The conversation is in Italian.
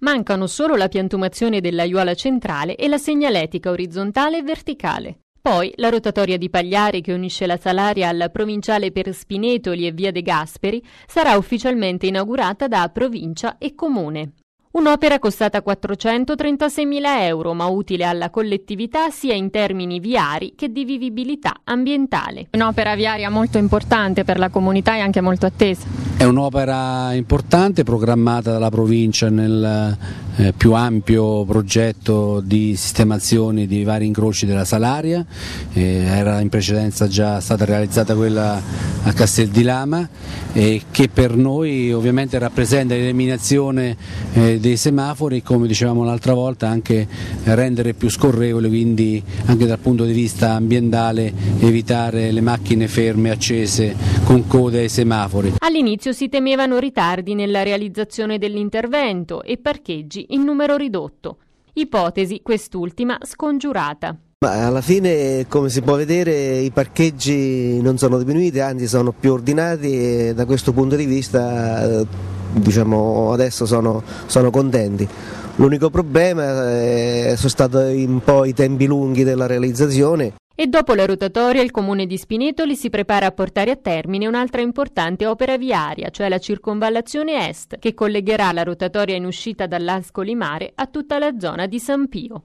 Mancano solo la piantumazione dell'aiuola centrale e la segnaletica orizzontale e verticale. Poi la rotatoria di Pagliari che unisce la Salaria alla provinciale per Spinetoli e Via De Gasperi sarà ufficialmente inaugurata da provincia e comune. Un'opera costata 436.000 euro ma utile alla collettività sia in termini viari che di vivibilità ambientale. Un'opera viaria molto importante per la comunità e anche molto attesa. È un'opera importante programmata dalla provincia nel eh, più ampio progetto di sistemazione dei vari incroci della Salaria, eh, era in precedenza già stata realizzata quella a Castel di Lama eh, che per noi ovviamente rappresenta l'eliminazione dei semafori e come dicevamo l'altra volta anche rendere più scorrevole, quindi anche dal punto di vista ambientale evitare le macchine ferme accese con code ai semafori. All'inizio All'inizio si temevano ritardi nella realizzazione dell'intervento e parcheggi in numero ridotto. Ipotesi quest'ultima scongiurata. Ma alla fine, come si può vedere, i parcheggi non sono diminuiti, anzi sono più ordinati e da questo punto di vista eh, diciamo, adesso sono, sono contenti. L'unico problema eh, sono stati un po' i tempi lunghi della realizzazione. E dopo la rotatoria il comune di Spinetoli si prepara a portare a termine un'altra importante opera viaria, cioè la circonvallazione est, che collegherà la rotatoria in uscita dall'Ascoli Mare a tutta la zona di San Pio.